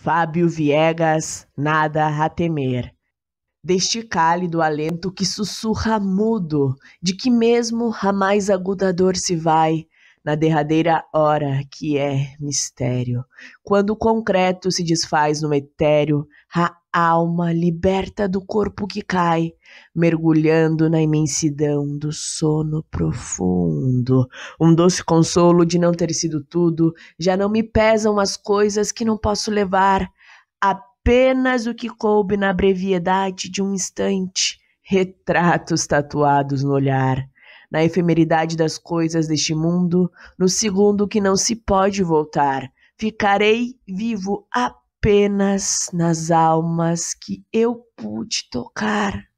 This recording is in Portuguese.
Fábio Viegas, nada a temer. Deste cálido alento que sussurra mudo, de que mesmo a mais aguda dor se vai, na derradeira hora que é mistério. Quando o concreto se desfaz no etéreo, a alma liberta do corpo que cai, mergulhando na imensidão do sono profundo. Um doce consolo de não ter sido tudo, já não me pesam as coisas que não posso levar, apenas o que coube na brevidade de um instante. Retratos tatuados no olhar na efemeridade das coisas deste mundo, no segundo que não se pode voltar. Ficarei vivo apenas nas almas que eu pude tocar.